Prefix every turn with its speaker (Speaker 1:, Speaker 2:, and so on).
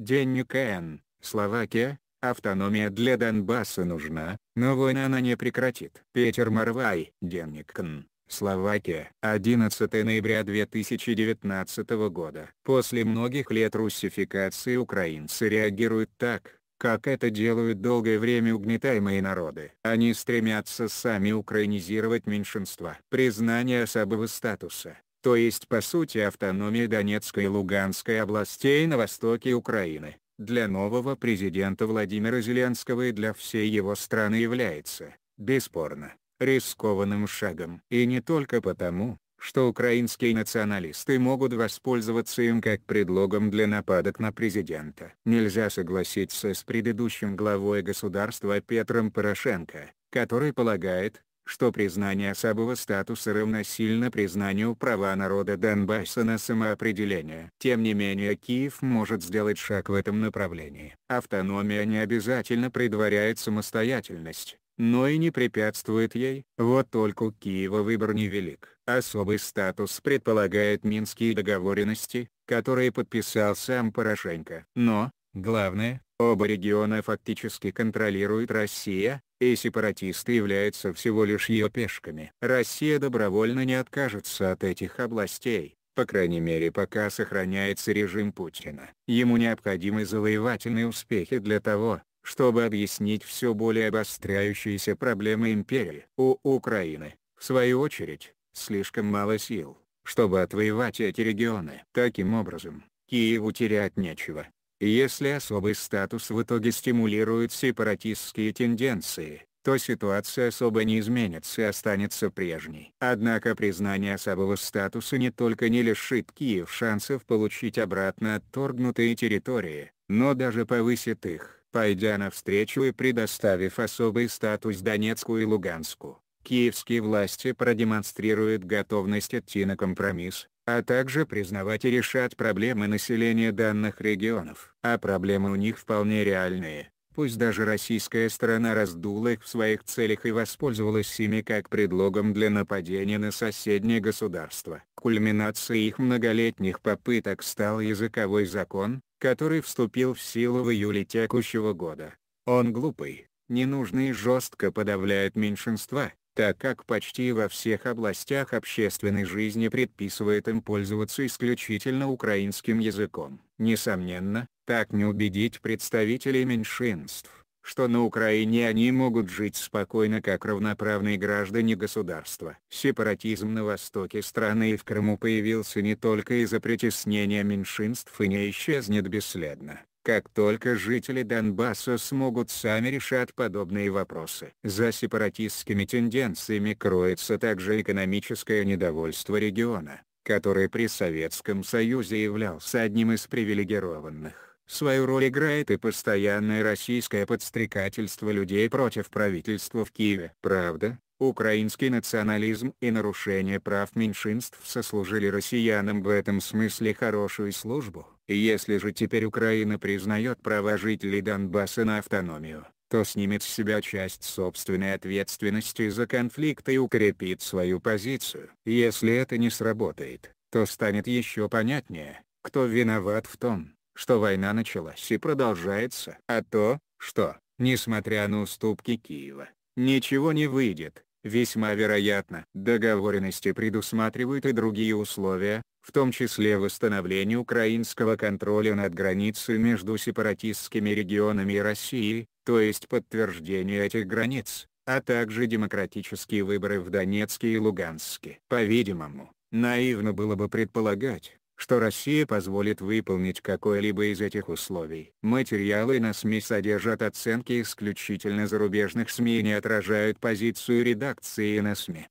Speaker 1: Денег Н. Словакия, автономия для Донбасса нужна, но война она не прекратит. Петер Марвай. Денег Н. Словакия. 11 ноября 2019 года. После многих лет русификации украинцы реагируют так, как это делают долгое время угнетаемые народы. Они стремятся сами украинизировать меньшинства. Признание особого статуса то есть по сути автономии Донецкой и Луганской областей на востоке Украины, для нового президента Владимира Зеленского и для всей его страны является, бесспорно, рискованным шагом. И не только потому, что украинские националисты могут воспользоваться им как предлогом для нападок на президента. Нельзя согласиться с предыдущим главой государства Петром Порошенко, который полагает, что признание особого статуса равносильно признанию права народа Донбасса на самоопределение. Тем не менее Киев может сделать шаг в этом направлении. Автономия не обязательно предваряет самостоятельность, но и не препятствует ей. Вот только у Киева выбор невелик. Особый статус предполагает минские договоренности, которые подписал сам Порошенко. Но, главное, Оба региона фактически контролирует Россия, и сепаратисты являются всего лишь ее пешками. Россия добровольно не откажется от этих областей, по крайней мере пока сохраняется режим Путина. Ему необходимы завоевательные успехи для того, чтобы объяснить все более обостряющиеся проблемы империи. У Украины, в свою очередь, слишком мало сил, чтобы отвоевать эти регионы. Таким образом, Киеву терять нечего. Если особый статус в итоге стимулирует сепаратистские тенденции, то ситуация особо не изменится и останется прежней. Однако признание особого статуса не только не лишит Киев шансов получить обратно отторгнутые территории, но даже повысит их. Пойдя навстречу и предоставив особый статус Донецку и Луганску, киевские власти продемонстрируют готовность идти на компромисс, а также признавать и решать проблемы населения данных регионов. А проблемы у них вполне реальные, пусть даже российская сторона раздула их в своих целях и воспользовалась ими как предлогом для нападения на соседнее государство. Кульминацией их многолетних попыток стал языковой закон, который вступил в силу в июле текущего года. Он глупый, ненужный и жестко подавляет меньшинства, так как почти во всех областях общественной жизни предписывает им пользоваться исключительно украинским языком. Несомненно, так не убедить представителей меньшинств, что на Украине они могут жить спокойно как равноправные граждане государства. Сепаратизм на востоке страны и в Крыму появился не только из-за притеснения меньшинств и не исчезнет бесследно. Как только жители Донбасса смогут сами решать подобные вопросы. За сепаратистскими тенденциями кроется также экономическое недовольство региона, который при Советском Союзе являлся одним из привилегированных. Свою роль играет и постоянное российское подстрекательство людей против правительства в Киеве. Правда, Украинский национализм и нарушение прав меньшинств сослужили россиянам в этом смысле хорошую службу. Если же теперь Украина признает права жителей Донбасса на автономию, то снимет с себя часть собственной ответственности за конфликт и укрепит свою позицию. Если это не сработает, то станет еще понятнее, кто виноват в том, что война началась и продолжается. А то, что, несмотря на уступки Киева, ничего не выйдет, Весьма вероятно, договоренности предусматривают и другие условия, в том числе восстановление украинского контроля над границей между сепаратистскими регионами и Россией, то есть подтверждение этих границ, а также демократические выборы в Донецке и Луганске. По-видимому, наивно было бы предполагать, что Россия позволит выполнить какое-либо из этих условий. Материалы на СМИ содержат оценки исключительно зарубежных СМИ и не отражают позицию редакции на СМИ.